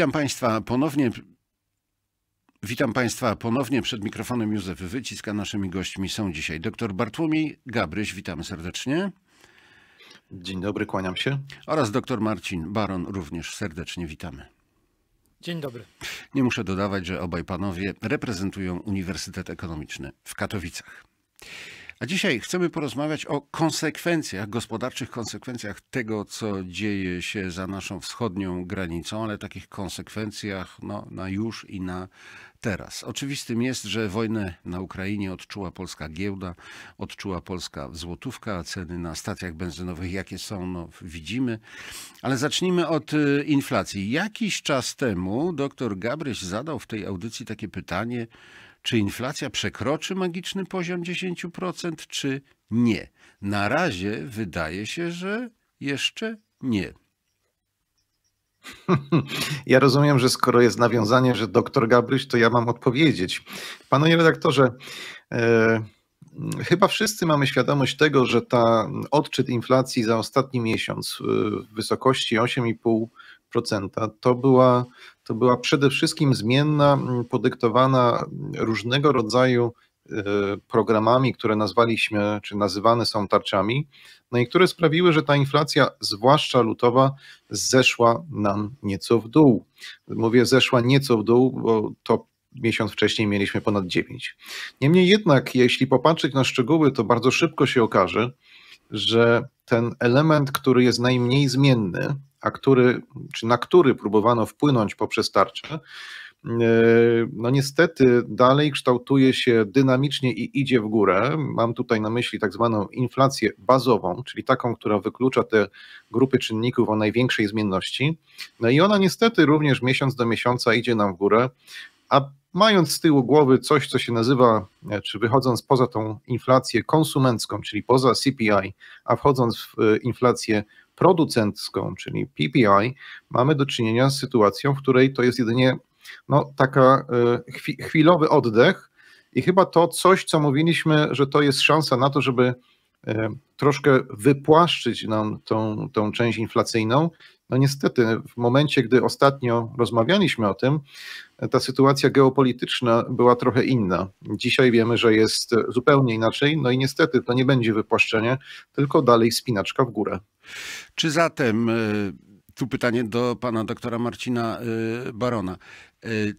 Witam Państwa ponownie. Witam Państwa ponownie przed mikrofonem Józef Wycisk, a naszymi gośćmi są dzisiaj dr Bartłomiej Gabryś, witamy serdecznie. Dzień dobry, kłaniam się. Oraz dr Marcin Baron, również serdecznie witamy. Dzień dobry. Nie muszę dodawać, że obaj panowie reprezentują Uniwersytet Ekonomiczny w Katowicach. A dzisiaj chcemy porozmawiać o konsekwencjach, gospodarczych konsekwencjach tego, co dzieje się za naszą wschodnią granicą, ale takich konsekwencjach no, na już i na teraz. Oczywistym jest, że wojnę na Ukrainie odczuła polska giełda, odczuła polska złotówka, a ceny na stacjach benzynowych jakie są, no, widzimy. Ale zacznijmy od y, inflacji. Jakiś czas temu dr Gabryś zadał w tej audycji takie pytanie, czy inflacja przekroczy magiczny poziom 10%, czy nie. Na razie wydaje się, że jeszcze nie. Ja rozumiem, że skoro jest nawiązanie, że doktor Gabryś, to ja mam odpowiedzieć. Panie redaktorze, yy... Chyba wszyscy mamy świadomość tego, że ta odczyt inflacji za ostatni miesiąc y, w wysokości 8,5% to była, to była przede wszystkim zmienna mm, podyktowana różnego rodzaju y, programami, które nazwaliśmy, czy nazywane są tarczami, no i które sprawiły, że ta inflacja, zwłaszcza lutowa, zeszła nam nieco w dół. Mówię zeszła nieco w dół, bo to miesiąc wcześniej mieliśmy ponad 9. Niemniej jednak, jeśli popatrzeć na szczegóły, to bardzo szybko się okaże, że ten element, który jest najmniej zmienny, a który, czy na który próbowano wpłynąć poprzez tarczę, yy, no niestety dalej kształtuje się dynamicznie i idzie w górę. Mam tutaj na myśli tak zwaną inflację bazową, czyli taką, która wyklucza te grupy czynników o największej zmienności. No i ona niestety również miesiąc do miesiąca idzie nam w górę a mając z tyłu głowy coś, co się nazywa, e, czy wychodząc poza tą inflację konsumencką, czyli poza CPI, a wchodząc w e, inflację producencką, czyli PPI, mamy do czynienia z sytuacją, w której to jest jedynie no, taka e, chwilowy oddech i chyba to coś, co mówiliśmy, że to jest szansa na to, żeby troszkę wypłaszczyć nam tą, tą część inflacyjną, no niestety, w momencie, gdy ostatnio rozmawialiśmy o tym, ta sytuacja geopolityczna była trochę inna. Dzisiaj wiemy, że jest zupełnie inaczej, no i niestety to nie będzie wypłaszczenie, tylko dalej spinaczka w górę. Czy zatem, y, tu pytanie do pana doktora Marcina y, Barona. Y,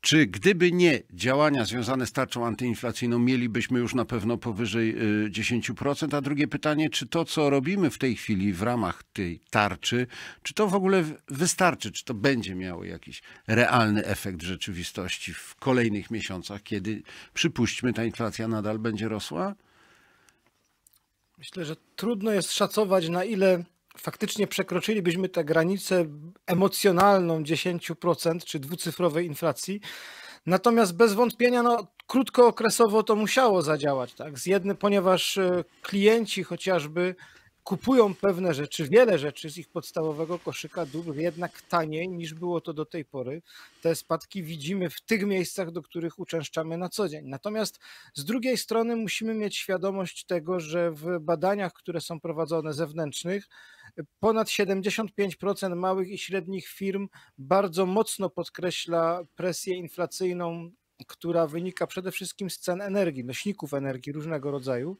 czy gdyby nie działania związane z tarczą antyinflacyjną, mielibyśmy już na pewno powyżej 10%? Y, A drugie pytanie, czy to, co robimy w tej chwili w ramach tej tarczy, czy to w ogóle wystarczy? Czy to będzie miało jakiś realny efekt w rzeczywistości w kolejnych miesiącach, kiedy przypuśćmy, ta inflacja nadal będzie rosła? Myślę, że trudno jest szacować, na ile faktycznie przekroczylibyśmy tę granicę emocjonalną 10% czy dwucyfrowej inflacji. Natomiast bez wątpienia no, krótkookresowo to musiało zadziałać, tak? Z jednej, ponieważ e, klienci chociażby kupują pewne rzeczy, wiele rzeczy z ich podstawowego koszyka dóbr jednak taniej niż było to do tej pory. Te spadki widzimy w tych miejscach, do których uczęszczamy na co dzień. Natomiast z drugiej strony musimy mieć świadomość tego, że w badaniach, które są prowadzone zewnętrznych, ponad 75% małych i średnich firm bardzo mocno podkreśla presję inflacyjną która wynika przede wszystkim z cen energii, nośników energii różnego rodzaju.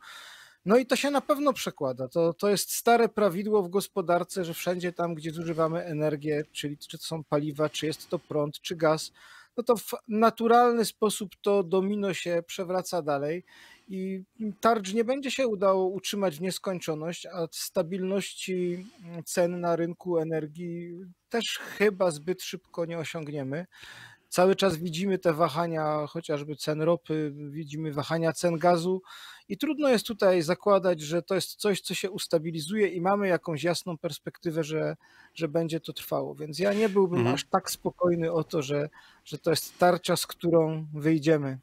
No i to się na pewno przekłada. To, to jest stare prawidło w gospodarce, że wszędzie tam, gdzie zużywamy energię, czyli czy to są paliwa, czy jest to prąd, czy gaz, no to w naturalny sposób to domino się przewraca dalej i tarcz nie będzie się udało utrzymać w nieskończoność, a stabilności cen na rynku energii też chyba zbyt szybko nie osiągniemy. Cały czas widzimy te wahania chociażby cen ropy, widzimy wahania cen gazu i trudno jest tutaj zakładać, że to jest coś, co się ustabilizuje i mamy jakąś jasną perspektywę, że, że będzie to trwało. Więc ja nie byłbym mhm. aż tak spokojny o to, że, że to jest tarcza, z którą wyjdziemy.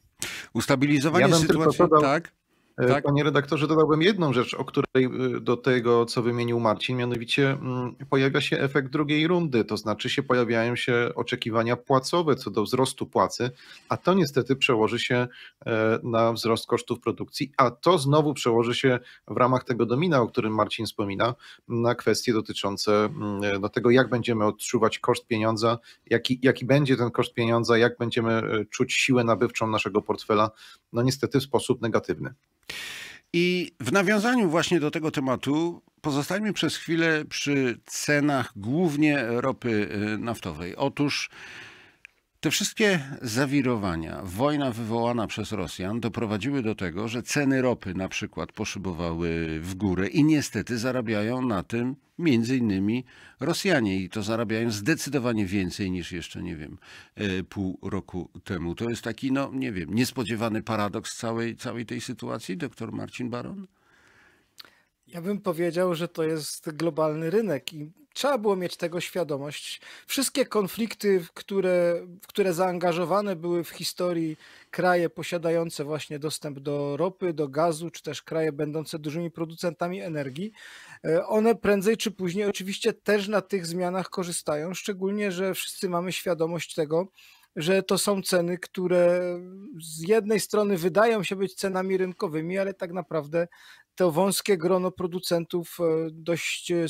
Ustabilizowanie ja sytuacji, tak? E, tak? Panie redaktorze, dodałbym jedną rzecz, o której e, do tego, co wymienił Marcin, mianowicie mm, pojawia się efekt drugiej rundy, to znaczy się pojawiają się oczekiwania płacowe co do wzrostu płacy, a to niestety przełoży się e, na wzrost kosztów produkcji, a to znowu przełoży się w ramach tego domina, o którym Marcin wspomina, na kwestie dotyczące mm, no, tego, jak będziemy odczuwać koszt pieniądza, jaki, jaki będzie ten koszt pieniądza, jak będziemy czuć siłę nabywczą naszego portfela, no niestety w sposób negatywny. I w nawiązaniu właśnie do tego tematu pozostańmy przez chwilę przy cenach głównie ropy y, naftowej. Otóż te wszystkie zawirowania, wojna wywołana przez Rosjan doprowadziły do tego, że ceny ropy na przykład poszybowały w górę i niestety zarabiają na tym między innymi Rosjanie i to zarabiają zdecydowanie więcej niż jeszcze, nie wiem, e, pół roku temu. To jest taki, no nie wiem, niespodziewany paradoks całej, całej tej sytuacji, doktor Marcin Baron? Ja bym powiedział, że to jest globalny rynek i trzeba było mieć tego świadomość. Wszystkie konflikty, w które, w które zaangażowane były w historii kraje posiadające właśnie dostęp do ropy, do gazu, czy też kraje będące dużymi producentami energii, e, one prędzej czy później oczywiście też na tych zmianach korzystają, szczególnie, że wszyscy mamy świadomość tego, że to są ceny, które z jednej strony wydają się być cenami rynkowymi, ale tak naprawdę to wąskie grono producentów e, dość e,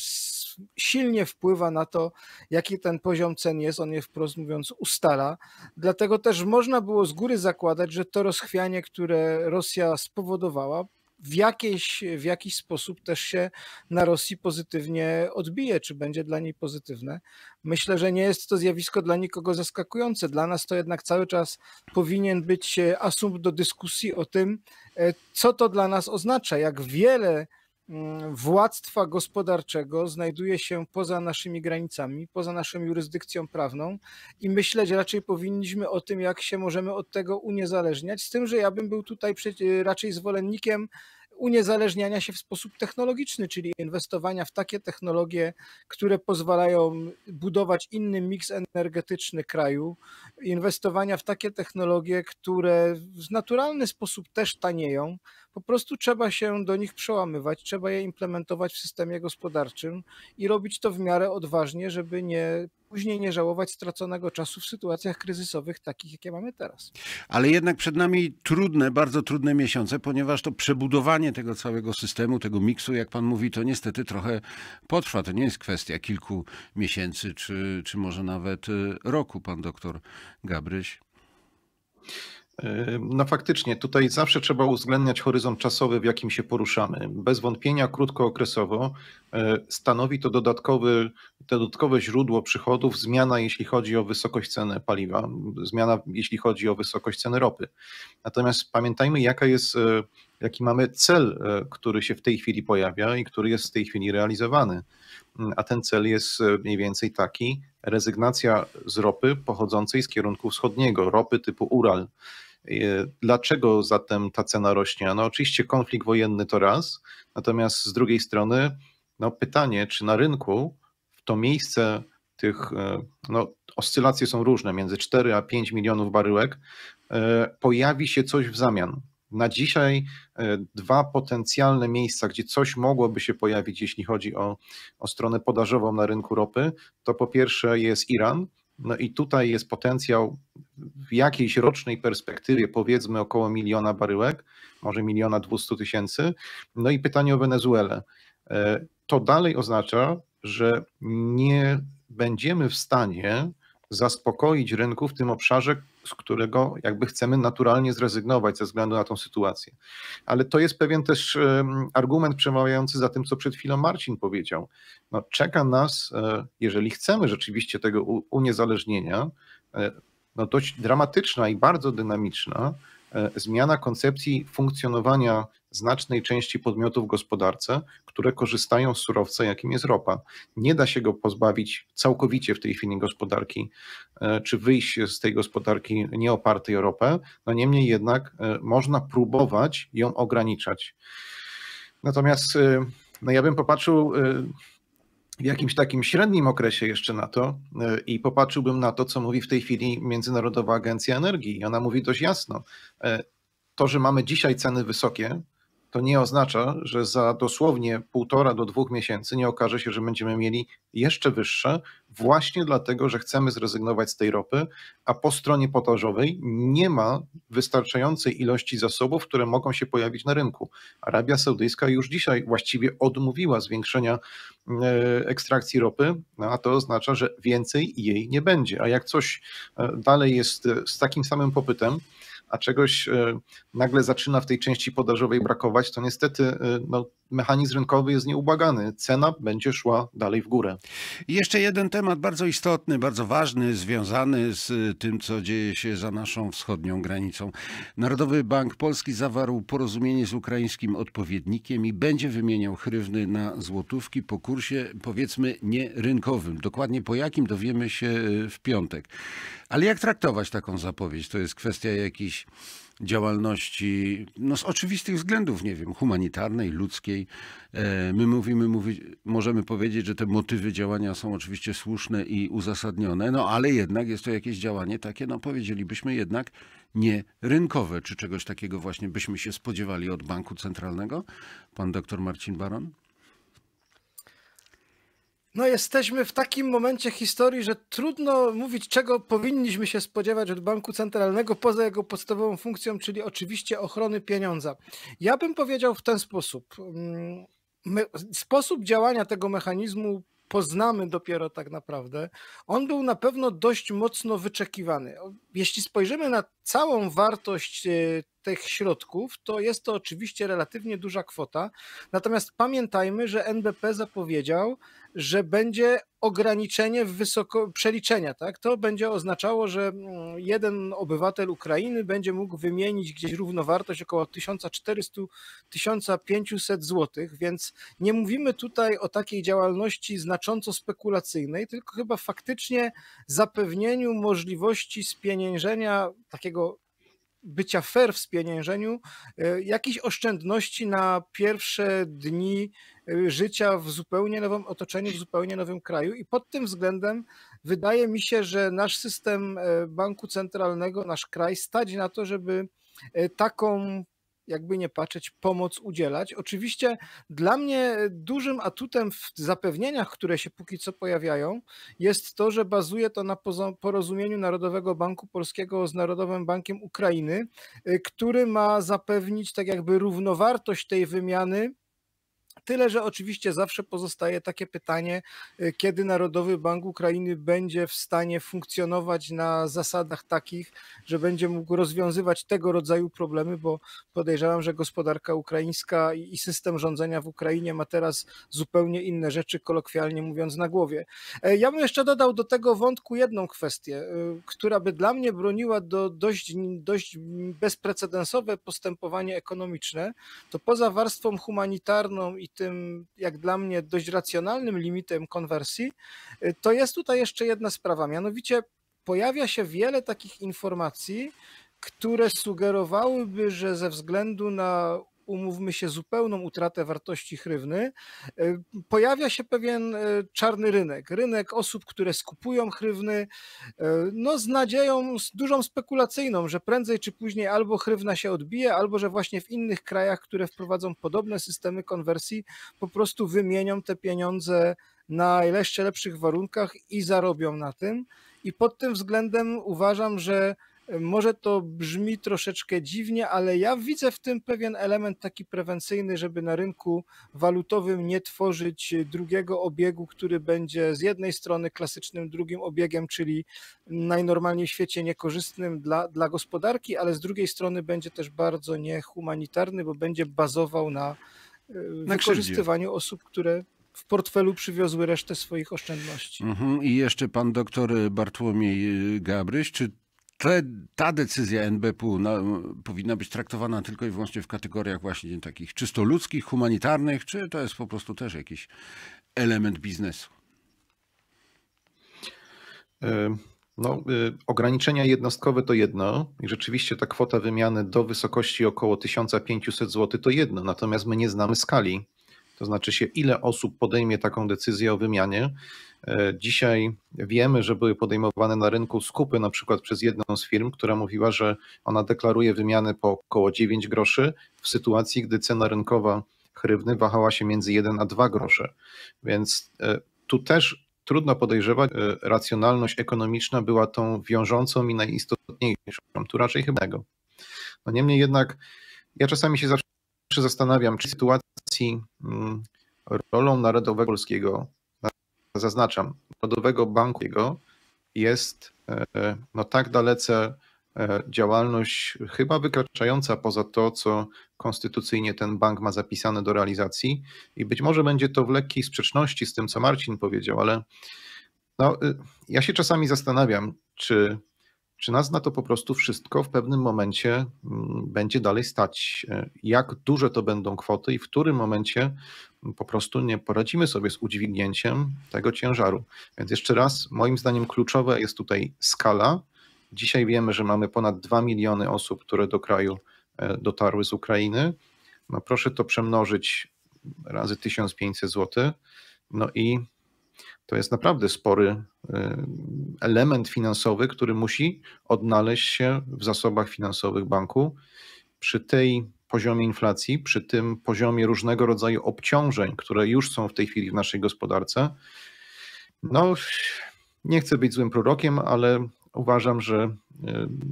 silnie wpływa na to, jaki ten poziom cen jest. On je wprost mówiąc ustala. Dlatego też można było z góry zakładać, że to rozchwianie, które Rosja spowodowała, w, jakiejś, w jakiś sposób też się na Rosji pozytywnie odbije, czy będzie dla niej pozytywne. Myślę, że nie jest to zjawisko dla nikogo zaskakujące. Dla nas to jednak cały czas powinien być e, asumpt do dyskusji o tym, e, co to dla nas oznacza, jak wiele Mm, władztwa gospodarczego znajduje się poza naszymi granicami, poza naszą jurysdykcją prawną i myśleć raczej powinniśmy o tym, jak się możemy od tego uniezależniać, z tym, że ja bym był tutaj raczej zwolennikiem uniezależniania się w sposób technologiczny, czyli inwestowania w takie technologie, które pozwalają budować inny miks energetyczny kraju, inwestowania w takie technologie, które w naturalny sposób też tanieją, po prostu trzeba się do nich przełamywać, trzeba je implementować w systemie gospodarczym i robić to w miarę odważnie, żeby nie później nie żałować straconego czasu w sytuacjach kryzysowych takich, jakie mamy teraz. Ale jednak przed nami trudne, bardzo trudne miesiące, ponieważ to przebudowanie tego całego systemu, tego miksu, jak pan mówi, to niestety trochę potrwa. To nie jest kwestia kilku miesięcy, czy, czy może nawet y, roku, pan doktor Gabryś. No faktycznie, tutaj zawsze trzeba uwzględniać horyzont czasowy, w jakim się poruszamy. Bez wątpienia krótkookresowo e, stanowi to dodatkowy, dodatkowe źródło przychodów, zmiana jeśli chodzi o wysokość ceny paliwa, zmiana jeśli chodzi o wysokość ceny ropy. Natomiast pamiętajmy, jaka jest, e, jaki mamy cel, e, który się w tej chwili pojawia i który jest w tej chwili realizowany. Mm, a ten cel jest mniej więcej taki, rezygnacja z ropy pochodzącej z kierunku wschodniego, ropy typu Ural. Dlaczego zatem ta cena rośnie? No oczywiście konflikt wojenny to raz, natomiast z drugiej strony no pytanie, czy na rynku w to miejsce tych, e, no oscylacje są różne, między 4 a 5 milionów baryłek, e, pojawi się coś w zamian. Na dzisiaj e, dwa potencjalne miejsca, gdzie coś mogłoby się pojawić, jeśli chodzi o, o stronę podażową na rynku ropy, to po pierwsze jest Iran, no i tutaj jest potencjał w jakiejś rocznej perspektywie, powiedzmy około miliona baryłek, może miliona dwustu tysięcy. No i pytanie o Wenezuelę. E, to dalej oznacza, że nie będziemy w stanie zaspokoić rynku w tym obszarze, z którego jakby chcemy naturalnie zrezygnować ze względu na tą sytuację. Ale to jest pewien też argument przemawiający za tym, co przed chwilą Marcin powiedział. No, czeka nas, e, jeżeli chcemy rzeczywiście tego uniezależnienia, e, no dość dramatyczna i bardzo dynamiczna e, zmiana koncepcji funkcjonowania znacznej części podmiotów w gospodarce, które korzystają z surowca, jakim jest ropa. Nie da się go pozbawić całkowicie w tej chwili gospodarki, e, czy wyjść z tej gospodarki nieopartej o ropę, no niemniej jednak e, można próbować ją ograniczać. Natomiast e, no ja bym popatrzył w jakimś takim średnim okresie jeszcze na to i popatrzyłbym na to, co mówi w tej chwili Międzynarodowa Agencja Energii. I ona mówi dość jasno. To, że mamy dzisiaj ceny wysokie, to nie oznacza, że za dosłownie półtora do dwóch miesięcy nie okaże się, że będziemy mieli jeszcze wyższe, właśnie dlatego, że chcemy zrezygnować z tej ropy, a po stronie potażowej nie ma wystarczającej ilości zasobów, które mogą się pojawić na rynku. Arabia Saudyjska już dzisiaj właściwie odmówiła zwiększenia e, ekstrakcji ropy, no a to oznacza, że więcej jej nie będzie. A jak coś e, dalej jest e, z takim samym popytem, a czegoś e, nagle zaczyna w tej części podażowej brakować, to niestety e, no, mechanizm rynkowy jest nieubłagany. Cena będzie szła dalej w górę. I jeszcze jeden temat bardzo istotny, bardzo ważny, związany z e, tym, co dzieje się za naszą wschodnią granicą. Narodowy Bank Polski zawarł porozumienie z ukraińskim odpowiednikiem i będzie wymieniał hrywny na złotówki po kursie, powiedzmy, nierynkowym. Dokładnie po jakim dowiemy się w piątek. Ale jak traktować taką zapowiedź? To jest kwestia jakiejś jakiejś działalności, no z oczywistych względów, nie wiem, humanitarnej, ludzkiej. E, my mówimy, mówi, możemy powiedzieć, że te motywy działania są oczywiście słuszne i uzasadnione, no ale jednak jest to jakieś działanie takie, no powiedzielibyśmy jednak nie rynkowe. Czy czegoś takiego właśnie byśmy się spodziewali od Banku Centralnego? Pan doktor Marcin Baron? No jesteśmy w takim momencie historii, że trudno mówić, czego powinniśmy się spodziewać od banku centralnego poza jego podstawową funkcją, czyli oczywiście ochrony pieniądza. Ja bym powiedział w ten sposób. Mm, my, sposób działania tego mechanizmu poznamy dopiero tak naprawdę. On był na pewno dość mocno wyczekiwany. Jeśli spojrzymy na całą wartość y, tych środków, to jest to oczywiście relatywnie duża kwota. Natomiast pamiętajmy, że NBP zapowiedział, że będzie ograniczenie w wysoko... przeliczenia, tak? To będzie oznaczało, że mm, jeden obywatel Ukrainy będzie mógł wymienić gdzieś równowartość około 1400-1500 zł, więc nie mówimy tutaj o takiej działalności znacząco spekulacyjnej, tylko chyba faktycznie zapewnieniu możliwości spieniężenia takiego bycia fair w spieniężeniu, e, jakieś oszczędności na pierwsze dni e, życia w zupełnie nowym otoczeniu, w zupełnie nowym kraju. I pod tym względem wydaje mi się, że nasz system e, banku centralnego, nasz kraj stać na to, żeby taką jakby nie patrzeć, pomoc udzielać. Oczywiście dla mnie dużym atutem w zapewnieniach, które się póki co pojawiają, jest to, że bazuje to na porozumieniu Narodowego Banku Polskiego z Narodowym Bankiem Ukrainy, y, który ma zapewnić tak jakby równowartość tej wymiany Tyle, że oczywiście zawsze pozostaje takie pytanie, y, kiedy Narodowy Bank Ukrainy będzie w stanie funkcjonować na zasadach takich, że będzie mógł rozwiązywać tego rodzaju problemy, bo podejrzewam, że gospodarka ukraińska i system rządzenia w Ukrainie ma teraz zupełnie inne rzeczy, kolokwialnie mówiąc, na głowie. E, ja bym jeszcze dodał do tego wątku jedną kwestię, y, która by dla mnie broniła do dość, dość bezprecedensowe postępowanie ekonomiczne, to poza warstwą humanitarną i tym, jak dla mnie, dość racjonalnym limitem konwersji, y, to jest tutaj jeszcze jedna sprawa, mianowicie pojawia się wiele takich informacji, które sugerowałyby, że ze względu na umówmy się, zupełną utratę wartości hrywny, y, pojawia się pewien y, czarny rynek. Rynek osób, które skupują hrywny, y, no z nadzieją, z dużą spekulacyjną, że prędzej czy później albo hrywna się odbije, albo że właśnie w innych krajach, które wprowadzą podobne systemy konwersji, po prostu wymienią te pieniądze na jeszcze lepszych warunkach i zarobią na tym. I pod tym względem uważam, że może to brzmi troszeczkę dziwnie, ale ja widzę w tym pewien element taki prewencyjny, żeby na rynku walutowym nie tworzyć drugiego obiegu, który będzie z jednej strony klasycznym drugim obiegiem, czyli najnormalniej w świecie niekorzystnym dla, dla gospodarki, ale z drugiej strony będzie też bardzo niehumanitarny, bo będzie bazował na, e, na wykorzystywaniu krzywdzie. osób, które w portfelu przywiozły resztę swoich oszczędności. Mhm. I jeszcze pan doktor Bartłomiej y, Gabryś, czy te, ta decyzja NBP no, powinna być traktowana tylko i wyłącznie w kategoriach właśnie takich czysto ludzkich, humanitarnych, czy to jest po prostu też jakiś element biznesu? E, no, e, ograniczenia jednostkowe to jedno i rzeczywiście ta kwota wymiany do wysokości około 1500 zł to jedno, natomiast my nie znamy skali. To znaczy się, ile osób podejmie taką decyzję o wymianie, E, dzisiaj wiemy, że były podejmowane na rynku skupy na przykład przez jedną z firm, która mówiła, że ona deklaruje wymiany po około 9 groszy w sytuacji, gdy cena rynkowa hrywny wahała się między 1 a 2 grosze. Więc e, tu też trudno podejrzewać, e, racjonalność ekonomiczna była tą wiążącą i najistotniejszą, tu raczej chyba tego. No niemniej jednak ja czasami się zawsze zastanawiam, czy w sytuacji mm, rolą Narodowego Polskiego zaznaczam, rodowego Banku jego jest e, no, tak dalece e, działalność chyba wykraczająca poza to, co konstytucyjnie ten bank ma zapisane do realizacji i być może będzie to w lekkiej sprzeczności z tym, co Marcin powiedział, ale no, e, ja się czasami zastanawiam, czy, czy nas na to po prostu wszystko w pewnym momencie mm, będzie dalej stać. Jak duże to będą kwoty i w którym momencie po prostu nie poradzimy sobie z udźwignięciem tego ciężaru. Więc jeszcze raz, moim zdaniem kluczowa jest tutaj skala. Dzisiaj wiemy, że mamy ponad 2 miliony osób, które do kraju e, dotarły z Ukrainy. No proszę to przemnożyć razy 1500 zł. No i to jest naprawdę spory e, element finansowy, który musi odnaleźć się w zasobach finansowych banku. Przy tej poziomie inflacji, przy tym poziomie różnego rodzaju obciążeń, które już są w tej chwili w naszej gospodarce, no nie chcę być złym prorokiem, ale uważam, że y,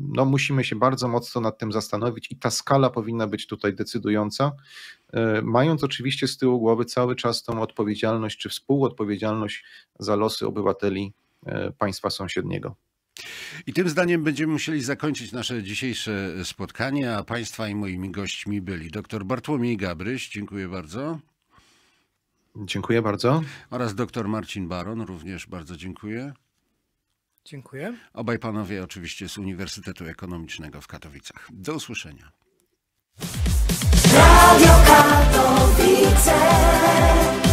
no, musimy się bardzo mocno nad tym zastanowić i ta skala powinna być tutaj decydująca, y, mając oczywiście z tyłu głowy cały czas tą odpowiedzialność czy współodpowiedzialność za losy obywateli y, państwa sąsiedniego. I tym zdaniem będziemy musieli zakończyć nasze dzisiejsze spotkanie, a Państwa i moimi gośćmi byli dr Bartłomiej Gabryś, dziękuję bardzo. Dziękuję bardzo. Oraz dr Marcin Baron, również bardzo dziękuję. Dziękuję. Obaj panowie oczywiście z Uniwersytetu Ekonomicznego w Katowicach. Do usłyszenia. Radio Katowice.